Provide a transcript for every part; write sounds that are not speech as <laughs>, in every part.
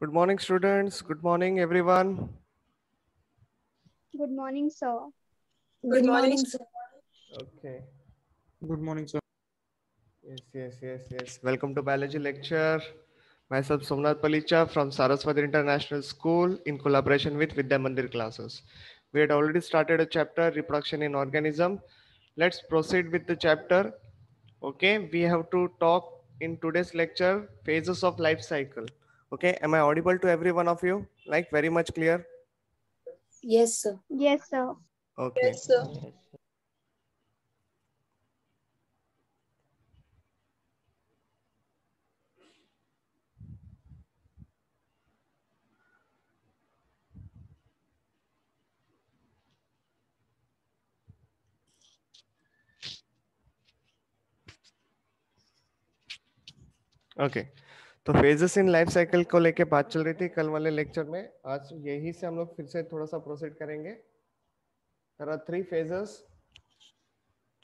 Good morning, students. Good morning, everyone. Good morning, sir. Good, Good morning, morning, sir. Okay. Good morning, sir. Yes, yes, yes, yes. Welcome to biology lecture. Myself, Somnath Palicha from Saraswati International School in collaboration with Vidya Mandir classes. We had already started a chapter, Reproduction in Organism. Let's proceed with the chapter. Okay, we have to talk in today's lecture, phases of life cycle. Okay, am I audible to every one of you? Like very much clear? Yes, sir. Yes, sir. Okay. Yes, sir. Okay. तो phases in life cycle को लेके बात चल रही थी कल वाले lecture में आज यही से हम लोग फिर से थोड़ा सा प्रोसीड करेंगे three phases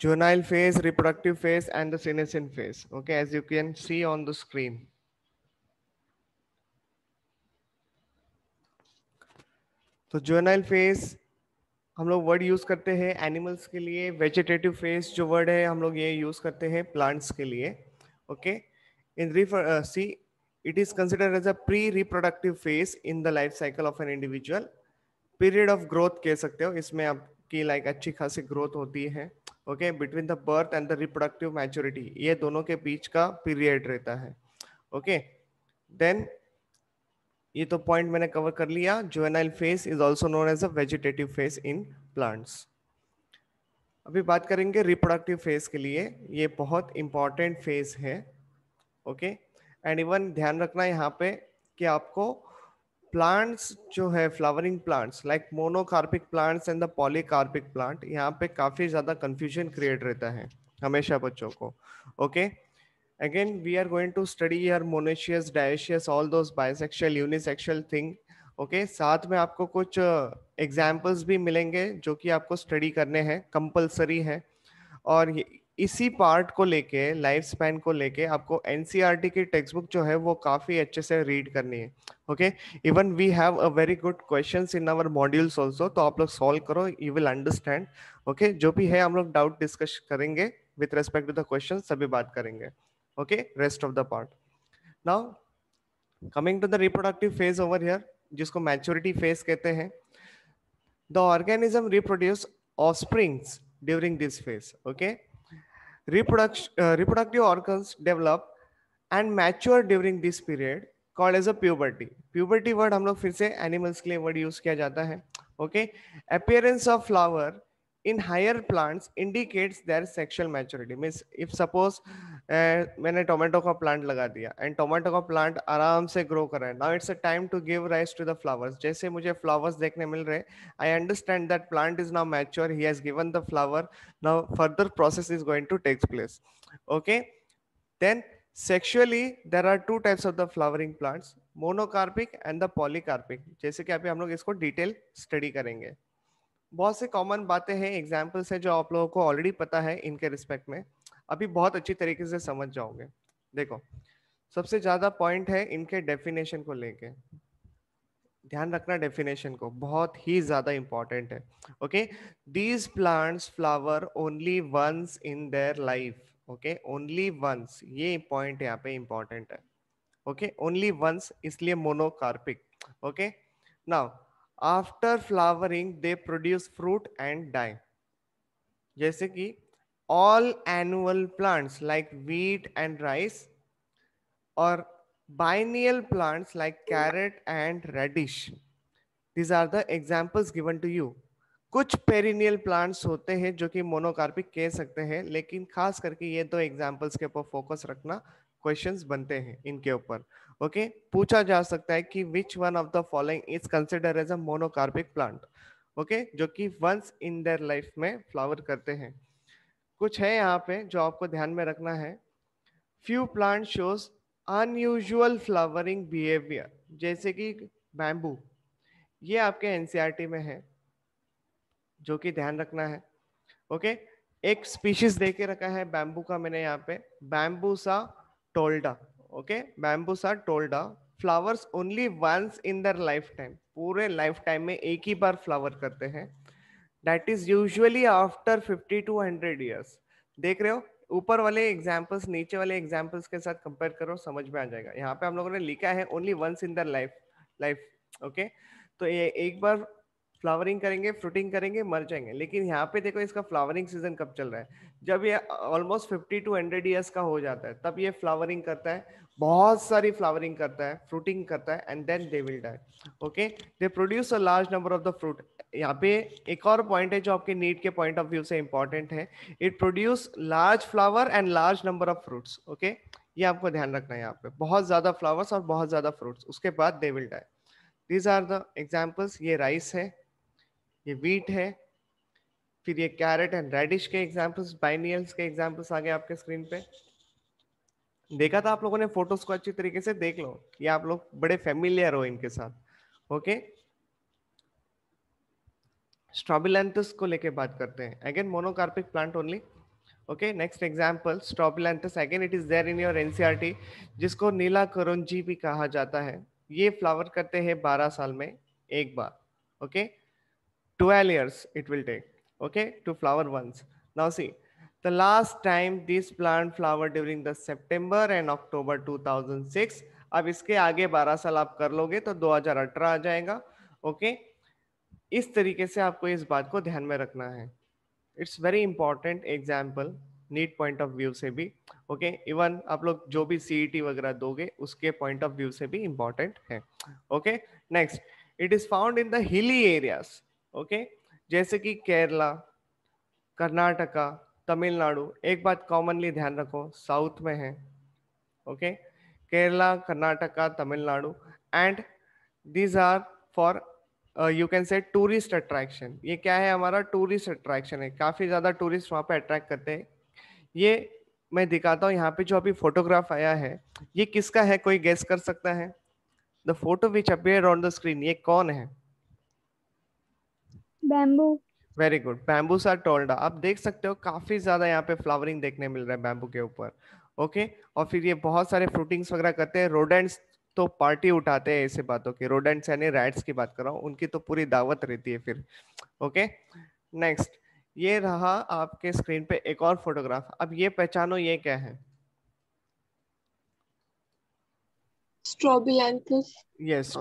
juvenile phase reproductive phase and the senescence phase okay as you can see on the screen तो जोनाइल फेज हम लोग वर्ड यूज करते हैं एनिमल्स के लिए वेजिटेटिव फेज जो वर्ड है हम लोग ये यूज करते हैं प्लांट्स के लिए okay in see It is considered as a pre-reproductive phase in the life cycle of an individual. Period of growth कह सकते हो इसमें आपकी लाइक अच्छी खासी ग्रोथ होती है okay between the birth and the reproductive maturity ये दोनों के बीच का पीरियड रहता है ओके okay? देन ये तो पॉइंट मैंने कवर कर लिया juvenile phase is also known as a vegetative phase in plants अभी बात करेंगे रिप्रोडक्टिव फेज के लिए ये बहुत इंपॉर्टेंट फेज है ओके okay? एंड इवन ध्यान रखना यहाँ पे कि आपको प्लांट्स जो है flowering plants like monocarpic plants and the polycarpic plant यहाँ पे काफ़ी ज़्यादा कन्फ्यूजन क्रिएट रहता है हमेशा बच्चों को okay again we are going to study your monoecious dioecious all those bisexual unisexual thing okay साथ में आपको कुछ एग्जाम्पल्स uh, भी मिलेंगे जो कि आपको स्टडी करने हैं कंपल्सरी है और इसी पार्ट को लेके लाइफ स्पैन को लेके आपको एनसीईआरटी e की टेक्स्ट बुक जो है वो काफ़ी अच्छे से रीड करनी है okay even we have a very good questions in our modules also तो आप लोग सॉल्व करो यू विल अंडरस्टैंड ओके जो भी है हम लोग डाउट डिस्कस करेंगे with respect to the question सभी बात करेंगे okay rest of the part now coming to the reproductive phase over here जिसको मैच्योरिटी फेज कहते हैं the organism reproduce of during this phase okay reproduction uh, reproductive organs develop and mature during this period called as a puberty. Puberty word hum log fir se animals ke liye word use kiya jata hai Okay. Appearance of flower in higher plants indicates their sexual maturity means if suppose uh, मैंने tomato का plant लगा दिया and tomato का plant आराम से grow कर रहा है now it's a time to give rise to the flowers जैसे मुझे फ्लावर्स देखने मिल रहे I understand that plant is now mature he has given the flower now further process is going to takes place okay then sexually there are two types of the flowering plants monocarpic and the polycarpic जैसे कि अभी हम लोग इसको detail study करेंगे बहुत से common बातें हैं एग्जाम्पल्स हैं जो आप लोगों को ऑलरेडी पता है इनके रिस्पेक्ट में अभी बहुत अच्छी तरीके से समझ जाओगे देखो सबसे ज़्यादा पॉइंट है इनके डेफिनेशन को लेके ध्यान रखना डेफिनेशन को बहुत ही ज़्यादा इंपॉर्टेंट है okay these plants flower only once in their life okay only once ये पॉइंट यहाँ पे इंपॉर्टेंट है ओके ओनली वंस इसलिए monocarpic okay now after flowering they produce fruit and die जैसे कि all annual plants like wheat and rice और biennial plants like carrot and radish these are the examples given to you कुछ perennial plants होते हैं जो कि monocarpic कह सकते हैं लेकिन खास करके ये दो एग्जाम्पल्स के ऊपर फोकस रखना क्वेश्चंस बनते हैं इनके ऊपर ओके पूछा जा सकता है कि which one of the following is consider as a monocarpic plant okay जो कि वंस इन देयर लाइफ में फ्लावर करते हैं कुछ है यहाँ पे जो आपको ध्यान में रखना है few plant shows unusual flowering behaviour जैसे कि बैम्बू ये आपके एनसीईआरटी e में है जो कि ध्यान रखना है ओके एक स्पीशीज देके रखा है बैम्बू का मैंने यहाँ पे बैम्बू सा tolda. Okay, bamboos are tolda. Flowers only once in their lifetime. pure lifetime mein ek hi bar flower karte hain that is usually after 50 to 100 years dekh rahe ho ऊपर वाले examples नीचे वाले examples के साथ compare करो समझ में आ जाएगा यहाँ पे हम लोगों ने लिखा है only once in the life life okay तो ये एक बार फ्लावरिंग करेंगे फ्रूटिंग करेंगे मर जाएंगे लेकिन यहाँ पे देखो इसका फ्लावरिंग सीजन कब चल रहा है जब ये almost fifty to hundred years का हो जाता है तब ये फ्लावरिंग करता है बहुत सारी फ्लावरिंग करता है फ्रूटिंग करता है and then they will die okay they produce a large number of the fruit यहाँ पे एक और पॉइंट है जो आपके नीड के पॉइंट ऑफ व्यू से इंपॉर्टेंट है it produce large flower and large number of fruits okay ये आपको ध्यान रखना है यहाँ पे बहुत ज्यादा फ्लावर्स और बहुत ज्यादा फ्रूट्स उसके बाद they will die these are the examples ये राइस है ये वीट है फिर ये कैरेट एंड रेडिश के एग्जाम्पल्स बाइनियल्स के एग्जाम्पल्स आ गए आपके स्क्रीन पे देखा था आप लोगों ने फोटोज को अच्छी तरीके से देख लो ये आप लोग बड़े फेमिलियर हो इनके साथ ओके स्ट्रॉबिलेंथस को लेके बात करते हैं again monocarpic plant only okay next example strobilanthus again it is there in your NCERT जिसको नीला करोंजी भी कहा जाता है ये फ्लावर करते हैं 12 साल में एक बार okay okay? 12 years it will take okay to flower once now see the last time this plant flowered during the september and october 2006 ab iske aage 12 saal aap kar loge to 2018 aa jayega okay? इस तरीके से आपको इस बात को ध्यान में रखना है it's very important example NEET point of view से भी ओके okay? इवन आप लोग जो भी सी वगैरह दोगे उसके पॉइंट ऑफ व्यू से भी इंपॉर्टेंट है okay next it is found in the hilly areas okay जैसे कि केरला कर्नाटका तमिलनाडु एक बात कॉमनली ध्यान रखो साउथ में है okay Kerala Karnataka Tamil Nadu and these are for you can say tourist attraction ये क्या है हमारा टूरिस्ट अट्रैक्शन है काफ़ी ज़्यादा टूरिस्ट वहाँ पे अट्रैक्ट करते हैं ये मैं दिखाता हूँ यहाँ पे जो अभी फोटोग्राफ आया है ये किसका है कोई गेस कर सकता है the photo which appear on the screen ये कौन है बैम्बू वेरी गुड बैम्बू सा टोल्डा आप देख सकते हो काफी ज्यादा यहाँ पे फ्लावरिंग देखने मिल रहा है बैम्बू के ऊपर ओके okay? और फिर ये बहुत सारे फ्रूटिंग्स वगैरह करते हैं रोडेंट्स तो पार्टी उठाते हैं ऐसे बातों की रोडेंट्स यानी रैट्स की बात कर रहा हूँ उनकी तो पूरी दावत रहती है फिर ओके नेक्स्ट ये रहा आपके स्क्रीन पे एक और फोटोग्राफ अब ये पहचानो ये क्या है स्ट्रॉबीलैंथस यस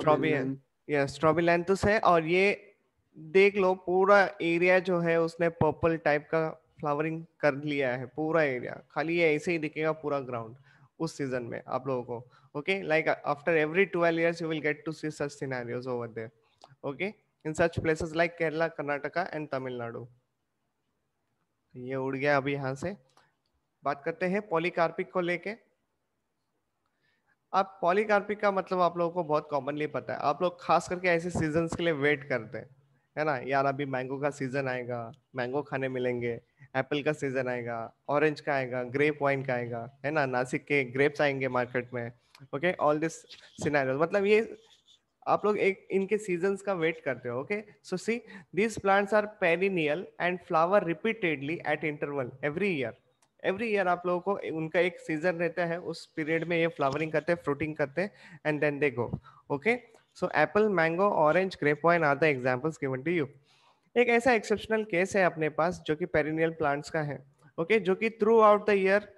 यस स्ट्रॉबीलैंथस है और ये देख लो पूरा एरिया जो है उसने पर्पल टाइप का फ्लावरिंग कर लिया है पूरा एरिया खाली ये ऐसे ही दिखेगा पूरा ग्राउंड उस सीजन में आप लोगों को okay like after every twelve years you will get to see such scenarios over there okay in such places like Kerala Karnataka and Tamil Nadu ये उड़ गया अभी यहाँ से बात करते हैं पॉलीकार्पिक को लेके आप पॉलीकार्पिक का मतलब आप लोगों को बहुत कॉमनली पता है आप लोग खास करके ऐसे सीजन के लिए वेट करते हैं है ना यार अभी मैंगो का सीजन आएगा मैंगो खाने मिलेंगे एप्पल का सीजन आएगा ऑरेंज का आएगा ग्रेप वाइन का आएगा है ना नासिक के ग्रेप्स आएंगे मार्केट में ओके ऑल दिस सिनेरियोस मतलब ये आप लोग एक इनके सीजन का वेट करते हो okay so see these plants are perennial and flower repeatedly at interval every year every year आप लोगों को उनका एक सीजन रहता है उस पीरियड में ये फ्लावरिंग करते हैं फ्रूटिंग करते हैं and then they go okay so apple mango orange grape vine are the examples given to you एक ऐसा एक्सेप्शनल केस है अपने पास जो कि पेरिनियल प्लांट्स का है ओके okay? जो कि थ्रू आउट द ईयर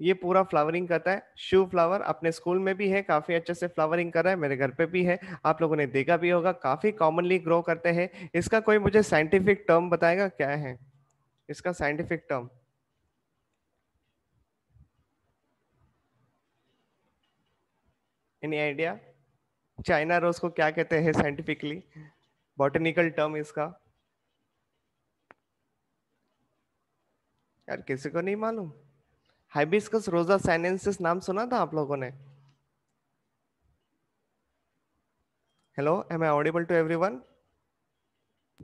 ये पूरा फ्लावरिंग करता है शू फ्लावर अपने स्कूल में भी है काफ़ी अच्छे से फ्लावरिंग कर रहा है मेरे घर पे भी है आप लोगों ने देखा भी होगा काफ़ी कॉमनली ग्रो करते हैं इसका कोई मुझे साइंटिफिक टर्म बताएगा क्या है इसका scientific term any idea China rose को क्या कहते हैं साइंटिफिकली बॉटनिकल टर्म इसका यार किसी को नहीं मालूम हाइबिस्कस रोजा साइनेंसिस नाम सुना था आप लोगों ने hello am I audible to everyone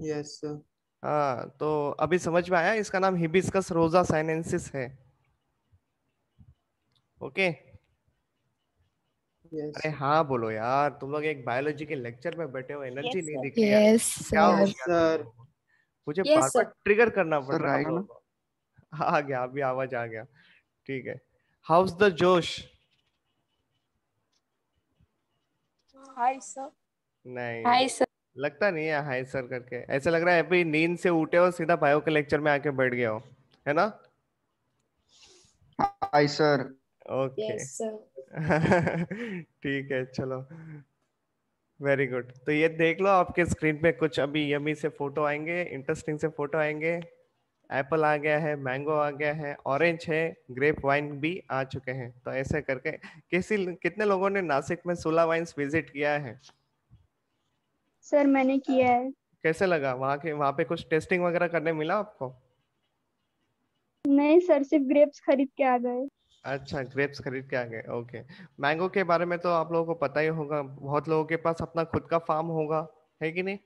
yes sir हाँ तो अभी समझ में आया इसका नाम हिबिस्कस रोजा साइनेंसिस है ओके okay. yes. अरे हाँ बोलो यार तुम लोग एक बायोलॉजी के लेक्चर में बैठे हो एनर्जी yes, नहीं दिख रही yes, क्या हो सर मुझे yes, बार बार ट्रिगर करना पड़ रहा है <laughs> आ गया अभी आवाज आ गया ठीक है हाउस द जोश हाय सर नहीं हाय सर लगता नहीं है हाय सर करके ऐसा लग रहा है अभी नींद से उठे हो सीधा बायो के लेक्चर में आके बैठ गया हो है ना हाय सर ओके <laughs> ठीक है चलो वेरी गुड तो ये देख लो आपके स्क्रीन पे कुछ अभी यमी से फोटो आएंगे इंटरेस्टिंग से फोटो आएंगे एप्पल आ गया है मैंगो आ गया है ऑरेंज है ग्रेप वाइन भी आ चुके हैं तो ऐसे करके किसी कितने लोगों ने नासिक में सोला वाइन विजिट किया है सर मैंने किया है कैसे लगा वहाँ के वहाँ पे कुछ टेस्टिंग वगैरह करने मिला आपको नहीं सर सिर्फ ग्रेप्स खरीद के आ गए अच्छा ग्रेप्स खरीद के आ गए ओके मैंगो के बारे में तो आप लोगों को पता ही होगा बहुत लोगों के पास अपना खुद का फार्म होगा है कि नहीं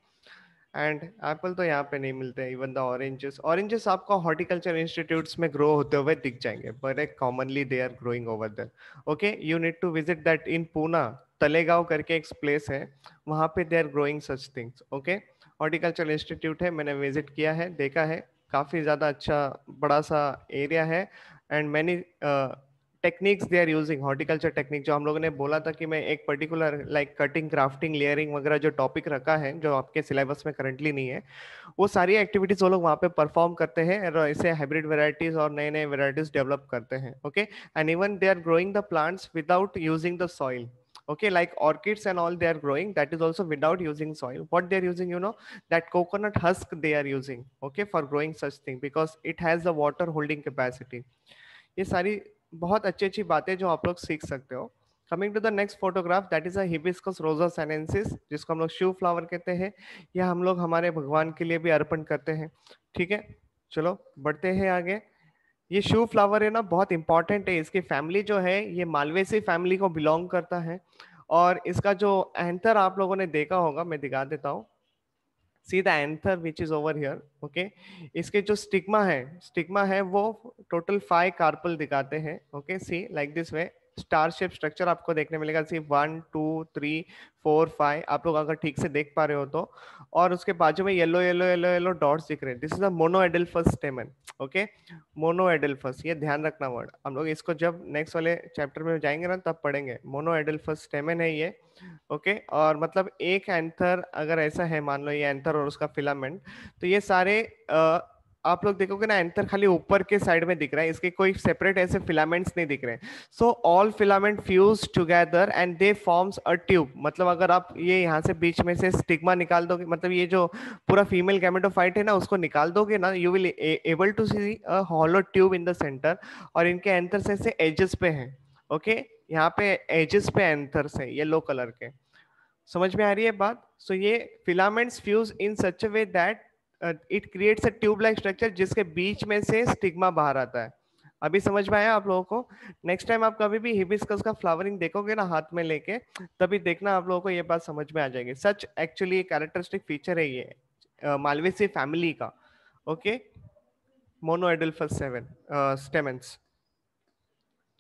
एंड एप्पल तो यहाँ पे नहीं मिलते इवन द ऑरेंजेस ऑरेंजेस आपको हॉर्टिकल्चर इंस्टीट्यूट्स में ग्रो होते हुए दिख जाएंगे बट एक commonly they are growing over there okay you need to visit that in Poona Talegaon करके एक प्लेस है वहाँ पे they are growing such things okay horticulture institute है मैंने विजिट किया है देखा है काफ़ी ज़्यादा अच्छा बड़ा सा एरिया है and many techniques they are using horticulture technique जो हम लोगों ने बोला था कि मैं एक particular like cutting grafting layering वगैरह जो टॉपिक रखा है जो आपके सिलेबस में करंटली नहीं है वो सारी एक्टिविटीज वो लोग वहाँ पे परफॉर्म करते हैं और इसे हाइब्रिड वेराइटीज और नए नए वेराइटीज डेवलप करते हैं okay and even they are growing the plants without using the soil okay like orchids and all they are growing that is also without using soil what they are using you know that coconut husk they are using okay for growing such thing because it has the water holding capacity ये सारी बहुत अच्छी अच्छी बातें जो आप लोग सीख सकते हो coming to the next photograph that is hibiscus rosa sinensis जिसको हम लोग शिव फ्लावर कहते हैं यह हम लोग हमारे भगवान के लिए भी अर्पण करते हैं ठीक है चलो बढ़ते हैं आगे ये शिव फ्लावर है ना बहुत इंपॉर्टेंट है इसकी फैमिली जो है ये मालवेसी फैमिली को बिलोंग करता है और इसका जो एंथर आप लोगों ने देखा होगा मैं दिखा देता हूँ see the anther which is over here okay इसके जो स्टिग्मा है स्टिग्मा है वो टोटल फाइव कार्पल दिखाते हैं okay see like this way star shape structure आपको देखने मिलेगा सिर्फ one two three four five आप लोग अगर ठीक से देख पा रहे हो तो और उसके बाजू में yellow yellow yellow yellow dots दिख रहे हैं this is a adelphous stamen okay mono adelphous ये ध्यान रखना वर्ड हम लोग इसको जब नेक्स्ट वाले चैप्टर में जाएंगे ना तब पढ़ेंगे मोनो एडल्फस स्टेमन है ये ओके okay? और मतलब एक एंथर अगर ऐसा है मान लो ये एंथर और उसका फिलामेंट तो ये सारे uh, आप लोग देखोगे ना एंथर खाली ऊपर के साइड में दिख रहा है इसके कोई सेपरेट ऐसे फिलामेंट्स नहीं दिख रहे so all filament fuse together and they forms a tube मतलब अगर आप ये यहाँ से बीच में से स्टिग्मा निकाल दोगे मतलब ये जो पूरा फीमेल गैमेटोफाइट है ना उसको निकाल दोगे ना you will able to see a hollow tube in the centre और इनके एंथर ऐसे एजेस पे है ओके okay? यहाँ पे एजेस पे एंथर्स है येलो कलर के समझ में आ रही है बात सो so, ये filaments fuse in such a way that it creates a tube like structure जिसके बीच में से स्टिग्मा बाहर आता है अभी समझ में आया आप लोगों को नेक्स्ट टाइम आप कभी भी हिबिस्कस का फ्लावरिंग देखोगे ना हाथ में लेके तभी देखना आप लोगों को ये बात समझ में आ जाएगी सच एक्चुअली कैरेक्टरिस्टिक फीचर है ये मालवेसी फैमिली का okay mono adelphous seven stamens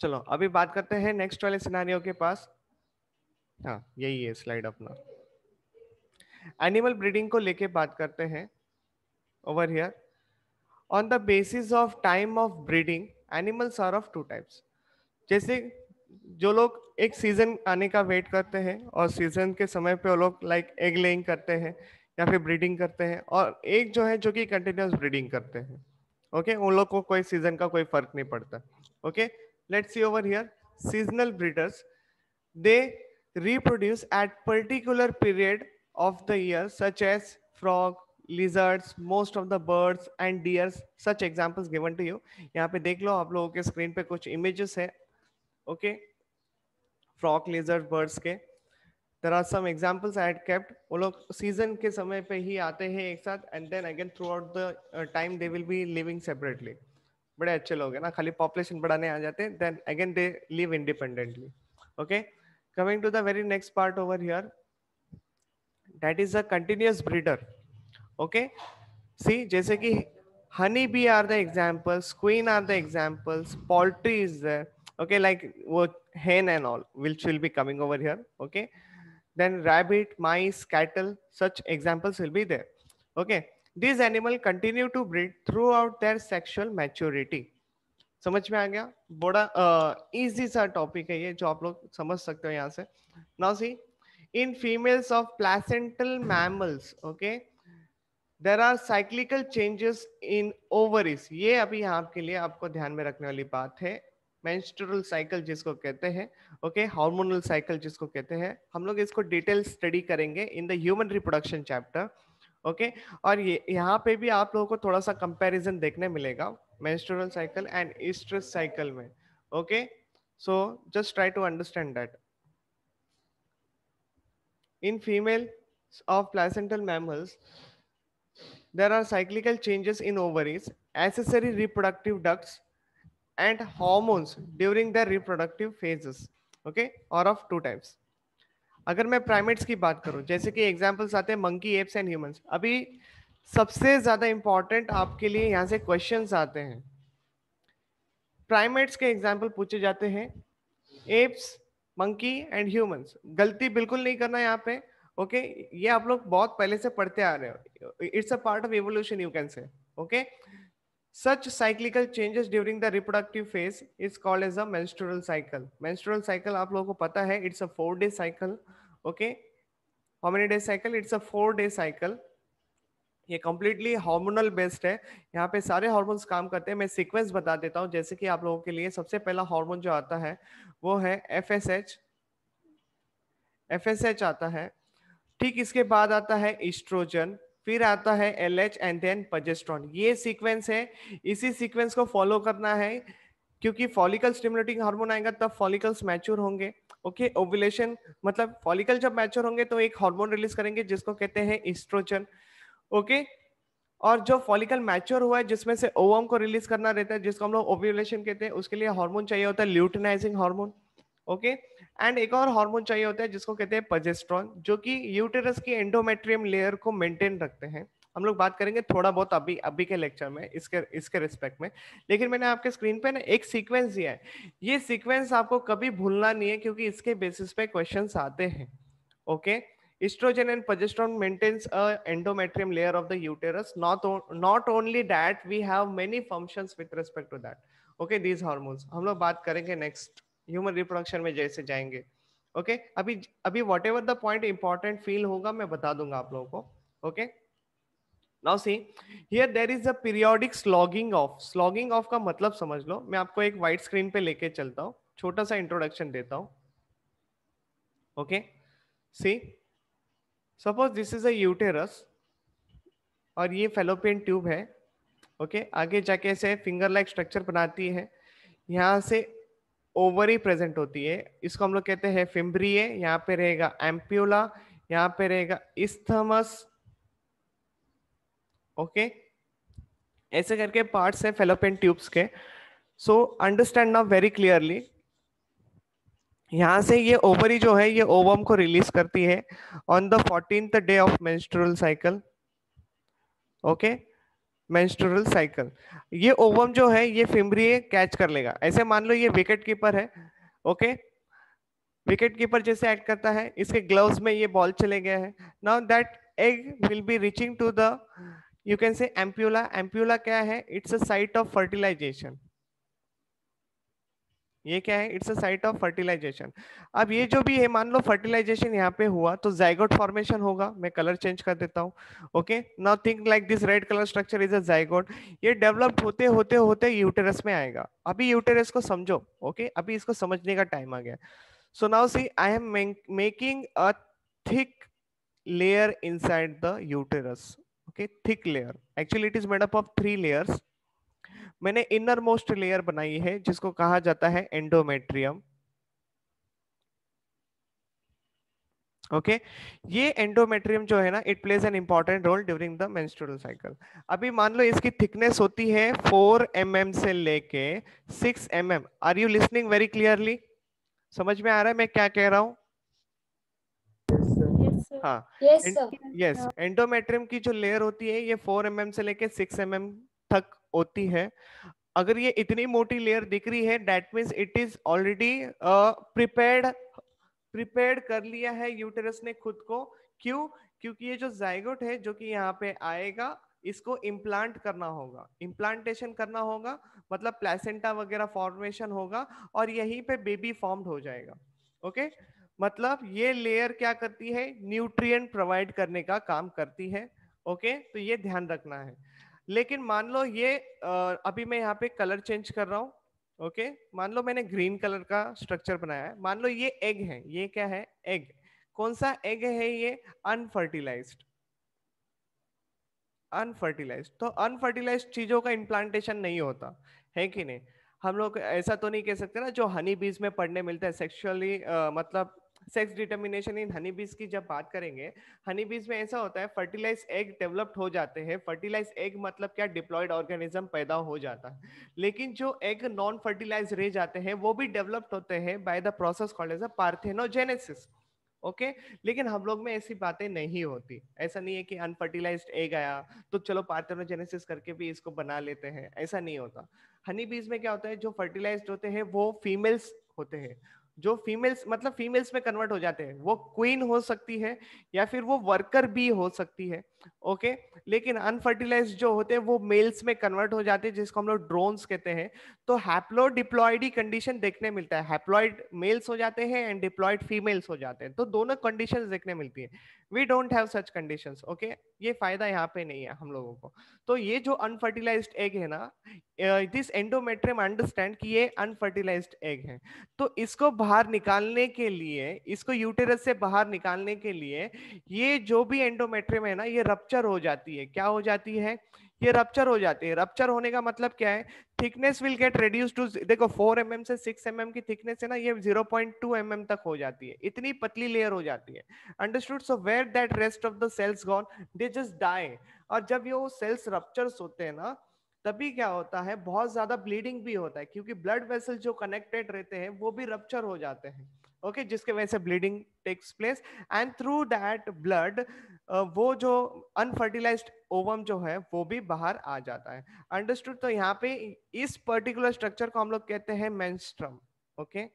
चलो अभी बात करते हैं नेक्स्ट वाले सिनारियो के पास हाँ यही है स्लाइड अपना एनिमल ब्रीडिंग को लेके बात करते हैं over here. On the basis of time of breeding, animals are of two types. जैसे जो लोग एक सीजन आने का वेट करते हैं और सीजन के समय पे वो लोग लाइक एग लेइंग करते हैं या फिर ब्रीडिंग करते हैं और एक जो है जो कि कंटिन्यूस ब्रीडिंग करते हैं ओके उन लोग को कोई सीजन का कोई फर्क नहीं पड़ता okay let see over here seasonal breeders they reproduce at particular period of the year such as frog lizards, most of the birds and deers, such examples given to you. yahan pe dekh lo aap logo ke screen pe kuch images hai okay? Frog, lizard, birds ke There are some examples I had kept. wo log season ke samay pe hi aate hain ek sath and then again throughout the uh, time they will be living separately. bade acche log hai na khali population badhane aa jate then again they live independently. Okay? Coming to the very next part over here. That is a continuous breeder. Okay see जैसे कि honey bee are the examples queen are the examples poultry is okay like वो hen and all which will be coming over here okay then rabbit mice cattle such examples will be there okay this animal continue to breed throughout their sexual maturity समझ में आ गया बड़ा easy सा topic है ये जो आप लोग समझ सकते हो यहाँ से now see in females of placental mammals okay there are cyclical changes in ovaries ये अभी आपके लिए आपको ध्यान में रखने वाली बात है मेंस्ट्रुअल साइकिल जिसको कहते हैं ओके हार्मोनल साइकिल जिसको कहते हैं हम लोग इसको डिटेल स्टडी करेंगे in the human reproduction chapter okay और ये यहाँ पे भी आप लोगों को थोड़ा सा कंपैरिजन देखने मिलेगा menstrual cycle and stress cycle में okay so just try to understand that in female of placental mammals there are cyclical changes in ovaries, accessory reproductive ducts, and hormones during their reproductive phases. Okay, or of two types. अगर मैं primates की बात करूं जैसे कि examples आते हैं monkey apes and humans अभी सबसे ज्यादा इंपॉर्टेंट आपके लिए यहाँ से क्वेश्चंस आते हैं प्राइमेट्स के एग्जाम्पल पूछे जाते हैं एप्स मंकी एंड ह्यूमंस गलती बिल्कुल नहीं करना यहाँ पे ओके ये आप लोग बहुत पहले से पढ़ते आ रहे हो it's a part of evolution you can say okay such cyclical changes during the reproductive phase is called as a menstrual cycle menstrual cycle आप लोगों को पता है it's a four day cycle okay how many day cycle it's a four day cycle ये completely hormonal based है यहाँ पे सारे हार्मोन्स काम करते हैं मैं सीक्वेंस बता देता हूँ जैसे कि आप लोगों के लिए सबसे पहला हार्मोन जो आता है वो है F F S H S H आता है ठीक इसके बाद आता है इस्ट्रोजन फिर आता है L H and then progesterone ये सीक्वेंस है इसी सीक्वेंस को फॉलो करना है क्योंकि फॉलिकल स्टिमुलेटिंग हार्मोन आएगा तब फॉलिकल्स मैच्योर होंगे ओके ओवुलेशन मतलब फॉलिकल जब मैच्योर होंगे तो एक हार्मोन रिलीज करेंगे जिसको कहते हैं इस्ट्रोजन ओके और जो फॉलिकल मैच्योर हुआ है जिसमें से ओवम को रिलीज करना रहता है जिसको हम लोग ओव्यूलेशन कहते हैं उसके लिए हार्मोन चाहिए होता है luteinizing hormone okay okay? And एक और हार्मोन चाहिए होता है जिसको कहते हैं पजेस्ट्रॉन जो कि यूटेरस की एंडोमेट्रियम लेयर को मेंटेन रखते हैं हम लोग बात करेंगे थोड़ा बहुत अभी अभी के लेक्चर में इसके इसके रिस्पेक्ट में लेकिन मैंने आपके स्क्रीन पे ना एक सीक्वेंस दिया है ये सीक्वेंस आपको कभी भूलना नहीं है क्योंकि इसके बेसिस पे क्वेश्चन आते हैं okay oestrogen and progesterone maintains endometrium layer of the uterus not not only that we have many function with respect to that okay these hormones हम लोग बात करेंगे नेक्स्ट ह्यूमन रिप्रोडक्शन में जैसे जाएंगे ओके okay? अभी अभी whatever the point important feel होगा मैं बता दूंगा आप लोगों को okay now see here there is a periodic sloughing of sloughing of का मतलब समझ लो मैं आपको एक वाइट स्क्रीन पे लेके चलता हूँ छोटा सा इंट्रोडक्शन देता हूँ okay see suppose this is us और ये फेलोपियन ट्यूब है ओके okay? आगे जाके ऐसे फिंगर लाइक स्ट्रक्चर बनाती है यहाँ से ओवरी प्रेजेंट होती है इसको हम लोग कहते हैं फिम्ब्रिए यहाँ पे रहेगा एम्प्यूला यहाँ पे रहेगा इस्थमस ओके ऐसे करके पार्ट्स है फेलोपेन ट्यूब्स के so understand now very clearly यहाँ से ये ओवरी जो है ये ओवम को रिलीज करती है on the fourteen day of menstrual cycle okay menstrual cycle ये ओवम जो है ये फिम्ब्रिए कैच कर लेगा ऐसे मान लो ये विकेट कीपर है ओके विकेट कीपर जैसे एक्ट करता है इसके ग्लव्स में ये बॉल चले गए हैं now that egg will be reaching to the you can say ampulla ampulla क्या है it's a site of fertilisation ये क्या है it's a site of fertilisation अब ये जो भी है मान लो फर्टिलाइजेशन यहाँ पे हुआ तो जाइगोट फॉर्मेशन होगा मैं कलर चेंज कर देता हूँ okay now think like this red colour structure is a zygote ये डेवलप्ड होते होते होते यूटेरस में आएगा अभी यूटेरस को समझो ओके okay? अभी इसको समझने का टाइम आ गया so now see I am making a thick layer inside the uterus okay thick layer actually it is made up of three layers मैंने इनर मोस्ट लेयर बनाई है जिसको कहा जाता है एंडोमेट्रियम ओके okay? ये एंडोमेट्रियम जो है ना it plays an important role during the menstrual cycle अभी मान लो इसकी थिकनेस होती है 4 एम mm से लेके 6 M M are you listening very clearly समझ में आ रहा है मैं क्या कह रहा हूँ हाँ यस एंडोमेट्रियम की जो लेयर होती है ये 4 एम mm से लेके 6 एम mm थक होती है अगर ये इतनी मोटी लेयर दिख रही है that means it is already prepared prepared कर लिया है यूटेरस ने खुद को क्यों क्योंकि ये जो जायगोट है जो कि यहाँ पे आएगा इसको इम्प्लांट करना होगा इम्प्लांटेशन करना होगा मतलब प्लेसेंटा वगैरह फॉर्मेशन होगा और यहीं पे बेबी फॉर्म्ड हो जाएगा ओके मतलब ये लेयर क्या करती है न्यूट्रिएंट प्रोवाइड करने का काम करती है ओके तो ये ध्यान रखना है लेकिन मान लो ये अभी मैं यहाँ पे कलर चेंज कर रहा हूँ ओके मान लो मैंने ग्रीन कलर का स्ट्रक्चर बनाया है मान लो ये एग है ये क्या है एग कौन सा एग है ये अनफर्टिलाइज्ड अनफर्टिलाइज्ड तो अनफर्टिलाइज्ड चीजों का इम्प्लांटेशन नहीं होता है कि नहीं हम लोग ऐसा तो नहीं कह सकते ना जो हनी बीज में पढ़ने मिलता है सेक्सुअली मतलब सेक्स डिटर्मिनेशन इन हनी बीज की जब बात करेंगे हनी बीज में ऐसा होता है फर्टिलाइज एग डेवलप्ड हो जाते हैं फर्टिलाइज एग मतलब क्या डिप्लॉयड ऑर्गेनिज्म पैदा हो जाता है लेकिन जो एग नॉन फर्टिलाइज रह जाते हैं वो भी डेवलप्ड होते हैं by the process called as a parthenogenesis okay okay? लेकिन हम लोग में ऐसी बातें नहीं होती ऐसा नहीं है कि अनफर्टिलाइज एग आया तो चलो पार्थेनोजेनेसिस करके भी इसको बना लेते हैं ऐसा नहीं होता हनी बीज में क्या होता है जो फर्टिलाइज्ड होते हैं वो फीमेल्स होते हैं जो फीमेल्स मतलब फीमेल्स में कन्वर्ट हो जाते हैं वो क्वीन हो सकती है या फिर वो वर्कर भी हो सकती है ओके लेकिन अनफर्टिलाइज जो होते हैं वो मेल्स में कन्वर्ट हो जाते हैं जिसको हम लोग ड्रोन्स कहते हैं तो हैप्लो हैप्लोडिप्लॉयडी कंडीशन देखने मिलता है हैप्लॉयड मेल्स हो जाते हैं एंड डिप्लॉयड फीमेल्स हो जाते हैं तो दोनों कंडीशन देखने मिलती है we don't have such condition okay ये फायदा यहाँ पे नहीं है हम लोगों को तो ये जो अनफर्टिलाइज एग है ना दिस एंडोमेट्रियम अंडरस्टैंड कि ये अनफर्टिलाइज एग है तो इसको बाहर निकालने के लिए इसको यूटेरस से बाहर निकालने के लिए ये जो भी एंडोमेट्रियम है ना ये रप्चर हो जाती है क्या हो जाती है ये रप्चर हो जाती है रप्चर होने का मतलब क्या है thickness will get reduce to देखो फोर एम mm से सिक्स एम mm की थिकनेस है ना ये जीरो पॉइंट टू एम तक हो जाती है इतनी पतली लेयर हो जाती है understood so where that rest of the cells gone they just die और जब ये सेल्स रप्चर्स होते हैं ना तभी क्या होता है बहुत ज्यादा ब्लीडिंग भी होता है क्योंकि ब्लड वेसल जो कनेक्टेड रहते हैं वो भी रप्चर हो जाते हैं ओके okay, जिसके वजह से bleeding takes place and through that blood वो जो अनफर्टिलाइज ओवम जो है वो भी बाहर आ जाता है अंडरस्टूड तो यहाँ पे इस पर्टिकुलर स्ट्रक्चर को हम लोग कहते हैं मेंस्ट्रम ओके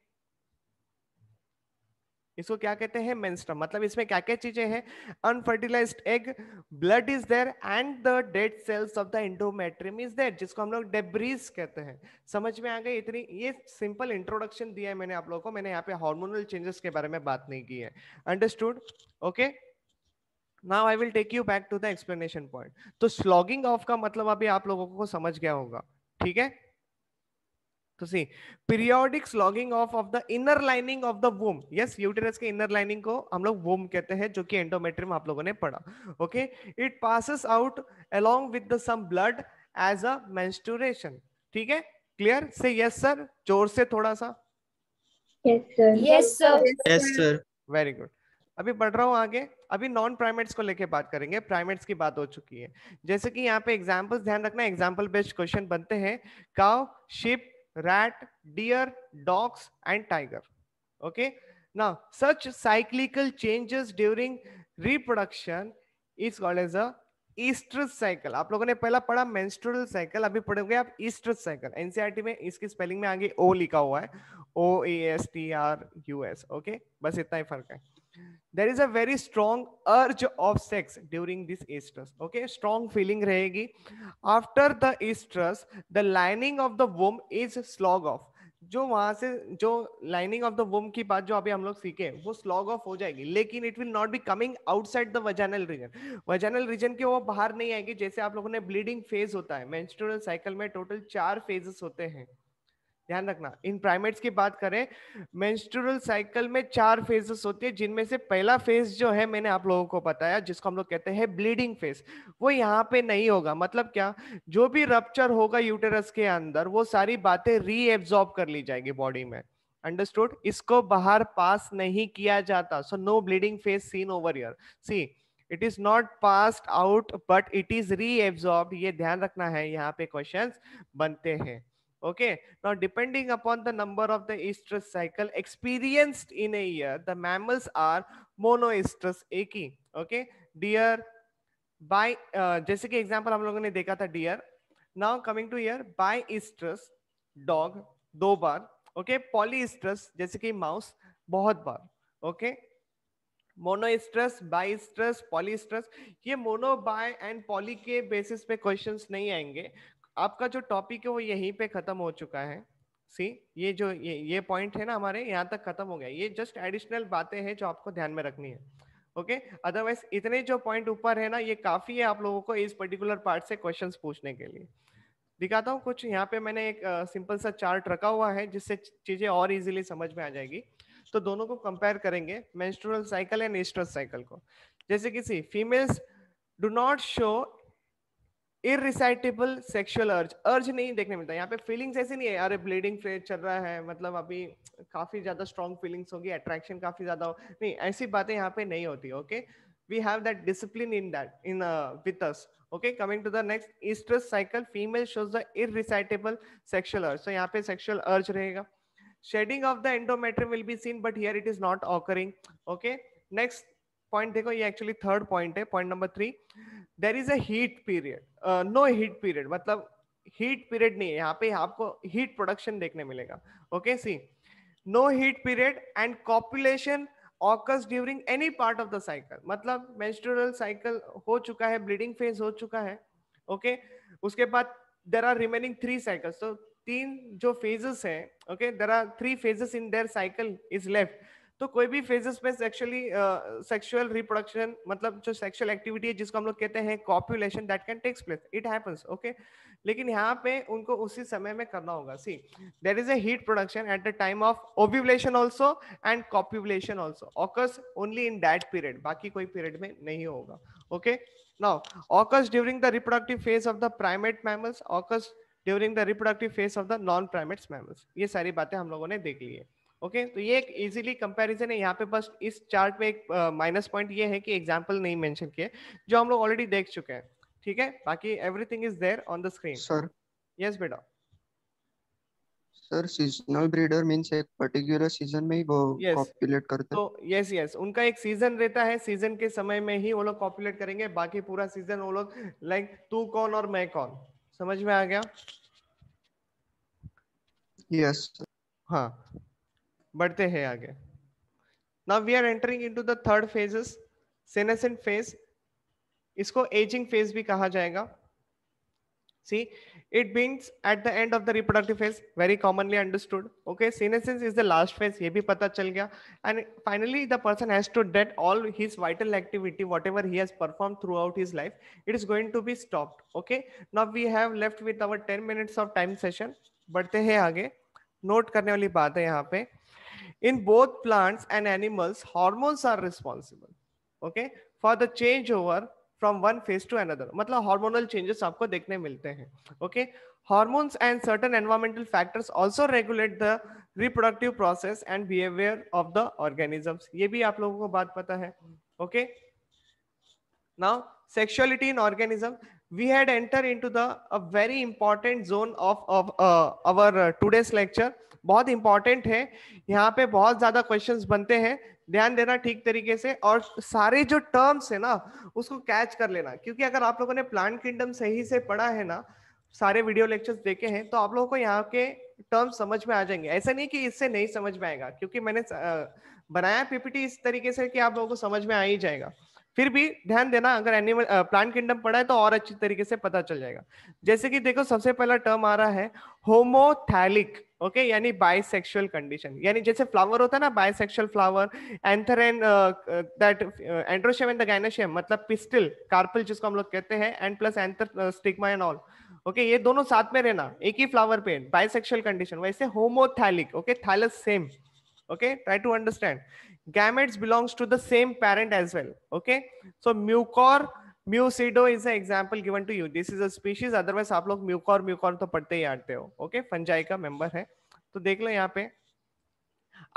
इसको क्या कहते हैं मेंस्ट्रम मतलब इसमें क्या क्या चीजें हैं unfertilise egg blood is there and the dead cells of the endometrium is there जिसको हम लोग डेब्रीज कहते हैं समझ में आ गई इतनी ये सिंपल इंट्रोडक्शन दिया है मैंने आप लोगों को मैंने यहाँ पे हार्मोनल चेंजेस के बारे में बात नहीं की है understood okay okay? Now I will take you back to the explanation point तो स्लॉगिंग ऑफ का मतलब अभी आप लोगों को समझ गया होगा ठीक है तो see periodic sloughing of of the inner lining of the womb yes uterus के इनर लाइनिंग को हम लोग वोम कहते हैं जो कि एंडोमेट्रियम आप लोगों ने पढ़ा okay it passes out along with the some blood as a menstruation ठीक है क्लियर से यस सर जोर से थोड़ा सा yes sir yes sir yes sir very good अभी पढ़ रहा हूं आगे अभी नॉन प्राइमेट्स को लेके बात करेंगे प्राइमेट्स की बात हो चुकी है जैसे कि यहाँ पे एग्जाम्पल्स ध्यान रखना एग्जाम्पल बेस्ड क्वेश्चन बनते हैं cow sheep rat deer dogs and tiger okay ना such cyclical changes during reproduction is called as a oestrus cycle आप लोगों ने पहला पढ़ा मेंस्ट्रुअल साइकिल अभी पढ़ोगे आप ईस्ट्रस साइकिल एनसीईआरटी में इसकी स्पेलिंग में आगे ओ लिखा हुआ है O A S T R U S okay बस इतना ही फर्क है there is a very strong urge of sex during this oestrus okay strong feeling रहेगी after the oestrus the lining of the womb is slough off जो वहां से जो लाइनिंग ऑफ द वोम की बात जो अभी हम लोग सीखे वो स्लॉग ऑफ हो जाएगी लेकिन it will not be coming outside the vaginal region vaginal region के वो बाहर नहीं आएगी जैसे आप लोगों ने ब्लीडिंग फेज होता है मेंस्ट्रुअल साइकिल में टोटल चार फेजेस होते हैं ध्यान रखना इन प्राइमेट्स की बात करें मेंस्ट्रुअल साइकिल में चार फेजेस होती है जिनमें से पहला फेज जो है मैंने आप लोगों को बताया जिसको हम लोग कहते हैं ब्लीडिंग फेज वो यहाँ पे नहीं होगा मतलब क्या जो भी रप्चर होगा यूटेरस के अंदर वो सारी बातें रीएब्जॉर्ब कर ली जाएगी बॉडी में अंडरस्टूड इसको बाहर पास नहीं किया जाता so no bleeding phase seen over here see it is not pass out but it is reabsorb ये ध्यान रखना है यहाँ पे क्वेश्चन बनते हैं Okay. Now, depending upon the number of the estrus cycle experienced in a year, the mammals are monoestrus एक Okay. Deer, by uh, jaise ki example hum logon ne dekha tha deer. Now coming to here, by estrus dog, do bar Okay. polyestrus jaise ki mouse, bahut bar Okay. मोनोस्ट्रस biestrous polyestrous ये mono bi and poly के basis पे questions नहीं आएंगे आपका जो topic है वो यहीं पे खत्म हो चुका है सी ये जो ये ये पॉइंट है ना हमारे यहाँ तक खत्म हो गया ये जस्ट एडिशनल बातें हैं जो आपको ध्यान में रखनी है ओके अदरवाइज इतने जो पॉइंट ऊपर है ना ये काफी है आप लोगों को इस पर्टिकुलर पार्ट से क्वेश्चन पूछने के लिए दिखाता हूँ कुछ यहाँ पे मैंने एक सिंपल सा चार्ट रखा हुआ है जिससे चीजें और इजिली समझ में आ जाएगी तो दोनों को कंपेयर करेंगे menstrual cycle and oestrus cycle को जैसे किसी females do not show excitable sexual urge urge नहीं देखने मिलता यहाँ पे फीलिंग्स ऐसी नहीं है अरे ब्लीडिंग फेज चल रहा है मतलब अभी काफी ज्यादा स्ट्रॉन्ग फीलिंग्स होगी अट्रैक्शन काफी ज्यादा हो नहीं ऐसी बातें यहाँ पे नहीं होती okay we have that discipline in that in with us okay coming to the next estrus cycle female shows the irresistible sexual urge so yahan pe sexual urge rahega shedding of the endometrium will be seen but here it is not occurring okay next point देखो ये actually third point है point number three there is heat period no heat period मतलब heat period नहीं है यहाँ पे आपको heat production देखने मिलेगा okay see no heat period and copulation occurs during any part of the cycle मतलब मेंस्ट्रुअल साइकिल हो चुका है ब्लीडिंग फेज हो चुका है ओके okay? उसके बाद there are remaining three cycles तो तीन जो फेजेस हैं okay there are three phases in their cycle is left तो कोई भी फेजेस में सेक्सुअली सेक्सुअल रिप्रोडक्शन मतलब जो सेक्सुअल एक्टिविटी है जिसको हम लोग कहते हैं copulation that can takes place it happens okay लेकिन यहाँ पे उनको उसी समय में करना होगा see there is heat production at the time of ovulation also and copulation also occurs only in that period बाकी कोई पीरियड में नहीं होगा okay now occurs during the reproductive phase of the primate mammals occurs during the reproductive phase of the non primates mammals ये सारी बातें हम लोगों ने देख ली है ओके okay, तो ये एक इजीली कंपैरिजन है यहाँ पे बस इस चार्ट में एक माइनस पॉइंट ये है कि एग्जांपल नहीं मेंशन किए जो हम लोग ऑलरेडी देख चुके हैं ठीक है बाकी everything is there on the screen sir yes बेटा सर सीजनल ब्रीडर मींस एक पर्टिकुलर सीजन में ही वो पॉपुलेट yes. करते हैं तो यस यस उनका एक सीजन रहता है सीजन के समय में ही वो लोग पॉपुलेट करेंगे बाकी पूरा सीजन वो लोग लाइक तू कौन और मैं कौन समझ में आ गया यस yes. हाँ बढ़ते हैं आगे now we are entering into the third phases senescent phase इसको एजिंग फेज भी कहा जाएगा see it beings at the end of the reproductive phase very commonly understood okay senescence is the last phase ये भी पता चल गया and finally the person has to date all his vital activity whatever he perform throughout his life it is going to be stopped okay not we have left with our ten minutes of time session बढ़ते हैं आगे note करने वाली बात है यहाँ पे In both plants and animals, hormones are responsible. Okay, for the changeover from one phase to another. मतलब hormonal changes आपको देखने मिलते हैं. Okay, hormones and certain environmental factors also regulate the reproductive process and behavior of the organisms. ये भी आप लोगों को बात पता है. Okay. Now, sexuality in organism. We had entered into the a very important zone of of uh, our uh, today's lecture. बहुत important है यहाँ पे बहुत ज्यादा क्वेश्चंस बनते हैं ध्यान देना ठीक तरीके से और सारे जो टर्म्स है ना उसको कैच कर लेना क्योंकि अगर आप लोगों ने प्लांट किंगडम सही से पढ़ा है ना सारे वीडियो लेक्चर्स देखे हैं तो आप लोगों को यहाँ के टर्म समझ में आ जाएंगे ऐसा नहीं कि इससे नहीं समझ में आएगा क्योंकि मैंने बनाया पीपीटी इस तरीके से कि आप लोगों को समझ में आ ही जाएगा फिर भी ध्यान देना अगर एनिमल प्लांट किंगडम पढ़ा है तो और अच्छी तरीके से पता चल जाएगा जैसे कि देखो सबसे पहला टर्म आ रहा है होमोथैलिक ओके यानी बायसेक्सुअल कंडीशन यानी जैसे फ्लावर होता है ना bisexual flower anther that androecium and the gynoecium मतलब पिस्टिल कार्पल जिसको हम लोग कहते हैं and plus anther stigma and all okay ये दोनों साथ में रहना एक ही फ्लावर पे बायसेक्सुअल कंडीशन वैसे homothallic okay thallus same okay try to understand gametes belongs to the same parent as well okay so Mucor म्यूसिडो is a example given to you this is a species otherwise आप लोग Mucor Mucor तो पढ़ते ही आते हो okay okay? Fungi का member है तो देख लो यहाँ पे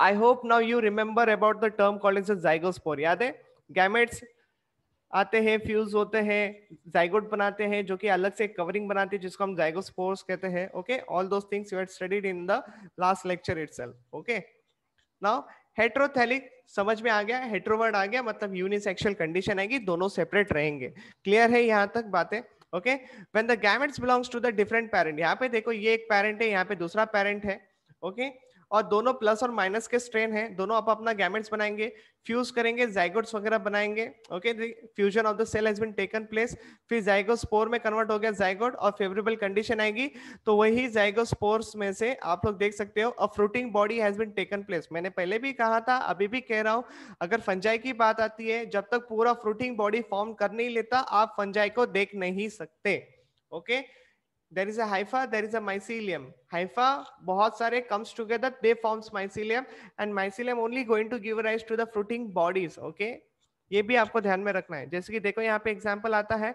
I hope now you remember about the term called is zygospore याद है गैमेट्स आते हैं फ्यूज होते हैं जाइगोड बनाते हैं जो कि अलग से कवरिंग बनाते हैं जिसको हम जाइगोस्पोर्स कहते हैं okay all those things you had studied in the last lecture itself okay now heterothallic समझ में आ गया हेट्रोवर्ड आ गया मतलब यूनिसेक्शुअल कंडीशन आएगी दोनों सेपरेट रहेंगे क्लियर है यहाँ तक बातें okay when the gametes belongs to the different parent यहाँ पे देखो ये एक पेरेंट है यहाँ पे दूसरा पेरेंट है ओके okay? और दोनों प्लस और माइनस के स्ट्रेन हैं दोनों आप अपना गैमेट्स बनाएंगे फ्यूज करेंगे जाइगोट्स वगैरह बनाएंगे okay fusion of the cell has been taken place फिर जाइगोस्पोर में कन्वर्ट हो गया जाइगोट और फेवरेबल कंडीशन आएगी तो वही जाइगोस्पोर्स में से आप लोग देख सकते हो a fruiting body has been taken place मैंने पहले भी कहा था अभी भी कह रहा हूं अगर फंजाई की बात आती है जब तक पूरा फ्रूटिंग बॉडी फॉर्म कर नहीं लेता आप फंजाई को देख नहीं सकते okay okay? there is a hypha there is a mycelium hypha bahut sare comes together they forms mycelium and mycelium only going to give rise to the fruiting bodies okay ये भी आपको ध्यान में रखना है जैसे कि देखो यहाँ पे एग्जांपल आता है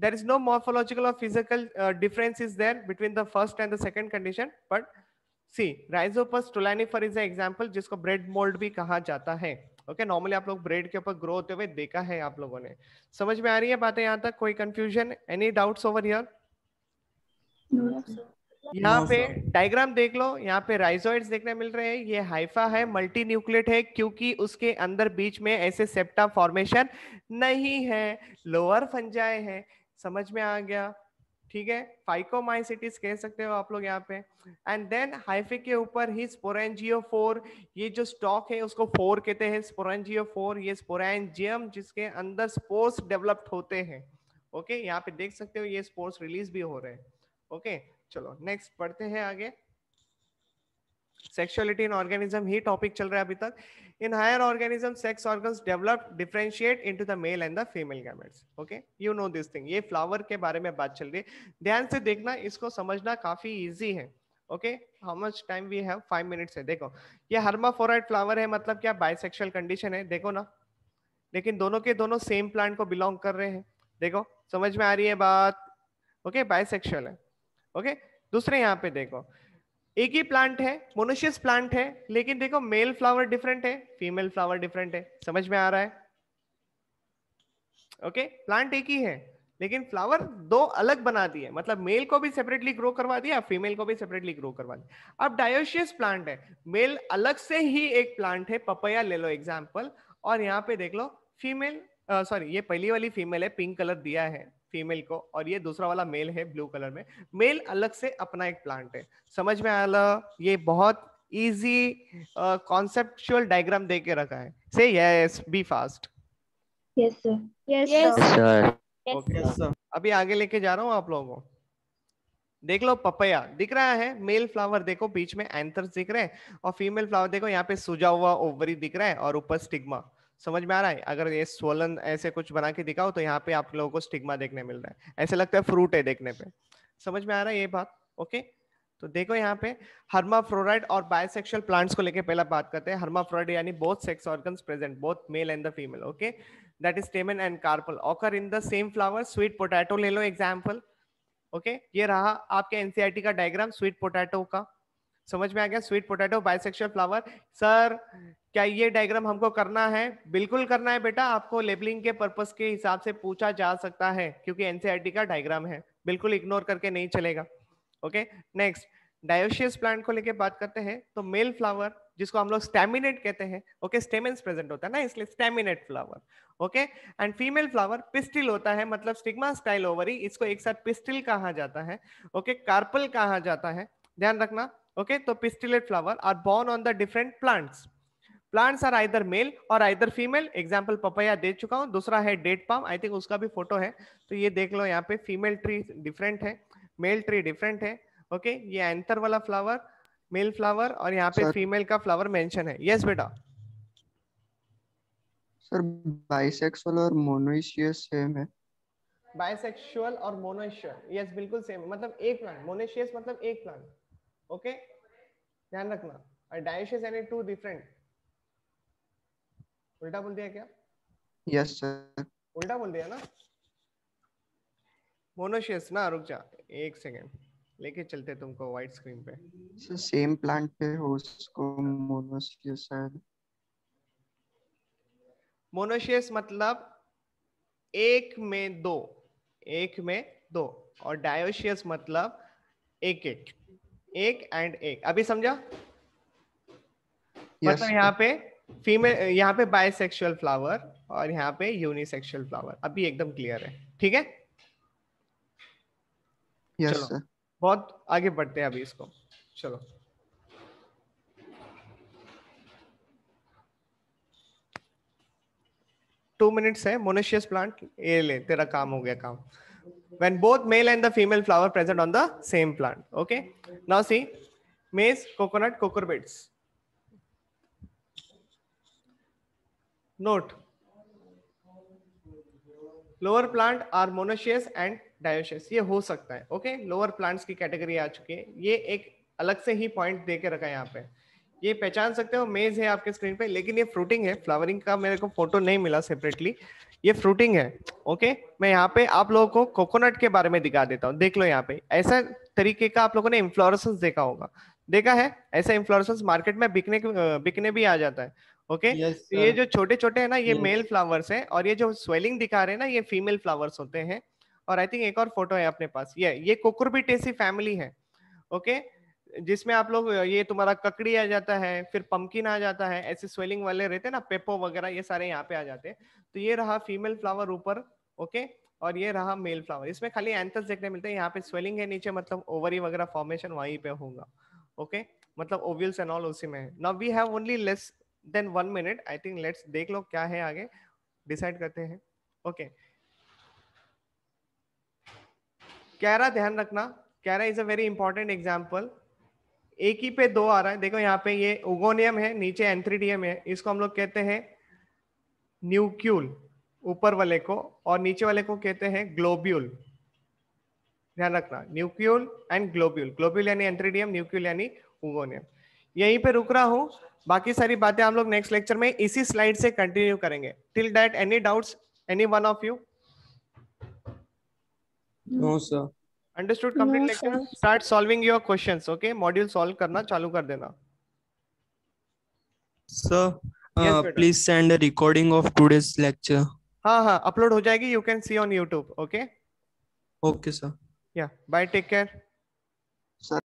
देर इज नो मॉर्फोलॉजिकल और physical difference is there between the first and the second condition but see Rhizopus stolonifer is example जिसको ब्रेड मोल्ड भी कहा जाता है ओके okay, नॉर्मली आप लोग ब्रेड के ऊपर ग्रो होते हुए देखा है आप लोगों ने समझ में आ रही है बातें यहाँ तक कोई confusion any doubts over here यहाँ पे डायग्राम देख लो यहाँ पे राइजोइड्स देखने मिल रहे हैं ये हाइफा है मल्टी न्यूक्लियट है क्योंकि उसके अंदर बीच में ऐसे सेप्टा फॉर्मेशन नहीं है लोअर फंजाए हैं समझ में आ गया ठीक है फाइकोमाइसिटिस कह सकते हो आप लोग यहाँ पे एंड देन हाइफे के ऊपर ही स्पोरेंजियो फोर ये जो स्टॉक है उसको फोर कहते हैं स्पोरेंजियो फोर ये स्पोरेंजियम जिसके अंदर स्पोर्स डेवलप्ड होते हैं ओके यहाँ पे देख सकते हो ये स्पोर्स रिलीज भी हो रहे हैं ओके चलो नेक्स्ट पढ़ते हैं आगे सेक्सुअलिटी इन ऑर्गेनिज्म ही टॉपिक चल रहा है अभी तक in higher organism sex organs develop differentiate into the male and the female gametes okay you know this thing ये फ्लावर के बारे में बात चल रही है ध्यान से देखना इसको समझना काफी इजी है okay how much time we have five minutes है देखो ये हर्माफोराइड फ्लावर है मतलब क्या बाइसेक्सुअल कंडीशन है देखो ना लेकिन दोनों के दोनों सेम प्लांट को बिलोंग कर रहे हैं देखो समझ में आ रही है बात ओके okay, है ओके दूसरे यहाँ पे देखो एक ही प्लांट है मोनोशियस प्लांट है लेकिन देखो मेल फ्लावर डिफरेंट है फीमेल फ्लावर डिफरेंट है समझ में आ रहा है ओके okay? प्लांट एक ही है लेकिन फ्लावर दो अलग बना दिए मतलब मेल को भी सेपरेटली ग्रो करवा दिया फीमेल को भी सेपरेटली ग्रो करवा दिया अब डायोशियस प्लांट है मेल अलग से ही एक प्लांट है पपया ले लो एग्जाम्पल और यहाँ पे देख लो फीमेल सॉरी ये पहली वाली फीमेल है पिंक कलर दिया है फीमेल को और ये दूसरा वाला मेल है ब्लू कलर में मेल अलग से अपना एक प्लांट है समझ में आला ये बहुत इजी कॉन्सेप्चुअल डायग्राम दे के रखा है से yes be fast yes sir yes sir okay sir अभी आगे लेके जा रहा हूँ आप लोगों को देख लो पपया दिख रहा है मेल फ्लावर देखो बीच में एंथर्स दिख रहे हैं और फीमेल फ्लावर देखो यहाँ पे सूजा हुआ ओवरी दिख रहा है और ऊपर स्टिग्मा समझ में आ रहा है अगर ये स्वलन ऐसे कुछ बना के दिखाओ तो यहाँ पे आप लोगों को स्टिग्मा देखने मिल रहा है ऐसे लगता है फ्रूट है देखने पे समझ में आ रहा है ये बात ओके तो देखो यहाँ पे हर्माफ्लोराइड और बायोसेक्सुअल प्लांट्स को लेके पहला बात करते हैं हर्माफ्लोराइड यानी both sex organs present both male and the female okay that is stamen and carpel occur in the same flower sweet potato ले लो एग्जाम्पल ओके ये रहा आपके एनसीआईटी e का डायग्राम स्वीट पोटैटो का समझ में आ गया sweet potato bisexual flower sir क्या ये डायग्राम हमको करना है बिल्कुल करना है बेटा आपको लेबलिंग के पर्पस के हिसाब से पूछा जा सकता है क्योंकि एनसीआरटी e का डायग्राम है बिल्कुल इग्नोर करके नहीं चलेगा ओके नेक्स्ट डायोशियस प्लांट को लेके बात करते हैं तो मेल फ्लावर जिसको हम लोग स्टेमिनेट कहते हैं ओके स्टेमेंस प्रेजेंट होता है ना इसलिए staminate flower okay and female flower pistil होता है मतलब स्टिग्मा स्टाइल ओवरी इसको एक साथ पिस्टिल कहा जाता है ओके कार्पल कहा जाता है ध्यान रखना okay so तो pistillate flower are born on the different plants plants are either male और आइदर फीमेल एग्जाम्पल पपैया दे चुका हूँ दूसरा है डेट पाम आई थिंक उसका भी फोटो है तो ये देख लो यहाँ पे फीमेल ट्री डिफरेंट है मेल ट्री डिफरेंट है ओके okay? ये एंथर वाला फ्लावर मेल फ्लावर और यहाँ पे फीमेल का फ्लावर मेंशन है यस yes, बेटा सर बाइसेक्सुअल और मोनोइशियस सेम है बाइसेक्सुअल और मोनोइशियल यस yes, बिल्कुल सेम मतलब एक प्लांट मोनोइशियस मतलब एक प्लांट ओके ध्यान रखना और डायशेस यानी टू डिफरेंट उल्टा बोल दिया क्या यस सर उल्टा बोल दिया ना मोनोशियस ना रुक जा एक सेकेंड लेके चलते तुमको व्हाइट स्क्रीन पे सर सेम प्लांट पे हो उसको मोनोशियस है मोनोशियस मतलब एक में दो एक में दो और डायोशियस मतलब एक एक एक एंड एक अभी समझा yes. मतलब यहाँ पे फीमेल यहाँ पे बायसेक्सुअल फ्लावर और यहाँ पे यूनिसेक्सुअल फ्लावर अभी एकदम क्लियर है ठीक है yes, चलो sir. बहुत आगे बढ़ते हैं अभी इसको चलो टू मिनट्स है मोनिशियस प्लांट ये ले तेरा काम हो गया काम when both male and the female flower present on the same plant. Okay. Now see, maize, coconut, cocoa beads. Note, lower plant are monoecious and dioecious ye ho sakta hai okay lower plants ki category aa chuki hai ye ek alag se hi point दे के रखा है यहाँ पे ये पहचान सकते हो मेज है आपके स्क्रीन पे लेकिन ये फ्रूटिंग है फ्लावरिंग का मेरे को फोटो नहीं मिला सेपरेटली ये फ्रूटिंग है ओके मैं यहाँ पे आप लोगों को कोकोनट के बारे में दिखा देता हूँ देख लो यहाँ पे ऐसा तरीके का आप लोगों ने इन्फ्लोरेसेंस देखा होगा देखा है ऐसा इन्फ्लोरसेंस मार्केट में बिकने बिकने भी आ जाता है ओके yes, तो ये जो छोटे छोटे है ना ये मेल फ्लावर्स है और ये जो स्वेलिंग दिखा रहे हैं ना ये फीमेल फ्लावर्स होते हैं और आई थिंक एक और फोटो है अपने पास ये ये कोकुरबिटेसी फैमिली है ओके okay? जिसमें आप लोग ये तुम्हारा ककड़ी आ जाता है फिर पम्पकिन आ जाता है ऐसे स्वेलिंग वाले रहते हैं ना पेपो वगैरह ये सारे यहाँ पे आ जाते हैं तो ये रहा फीमेल फ्लावर ऊपर ओके और ये रहा मेल फ्लावर इसमें खाली एंथस देखने मिलते हैं यहाँ पे स्वेलिंग है नीचे मतलब ओवरी वगैरह फॉर्मेशन वहीं पे होगा ओके मतलब ओव्यूल्स एंड ऑल उसी में now we have only less than one minute I think let's देख लो क्या है आगे डिसाइड करते हैं ओके okay. कैरा ध्यान रखना Chara is a very important example एक ही पे दो आ रहा है देखो यहाँ पे ये उगोनियम है नीचे एंथ्रीडियम है इसको हम लोग कहते हैं न्यूक्यूल ऊपर वाले को और नीचे वाले को कहते हैं ग्लोब्यूल ध्यान रखना न्यूक्यूल एंड ग्लोब्यूल ग्लोब्यूल यानी एंथ्रीडियम न्यूक्यूल यानी उगोनियम यहीं पे रुक रहा हूं बाकी सारी बातें हम लोग नेक्स्ट लेक्चर में इसी स्लाइड से कंटिन्यू करेंगे till that any doubts any one of you no sir understood complete lecture start solving your questions okay module solve करना चालू कर देना sir please send a recording of today's lecture हाँ हाँ अपलोड हो जाएगी you can see on YouTube okay okay sir या bye take care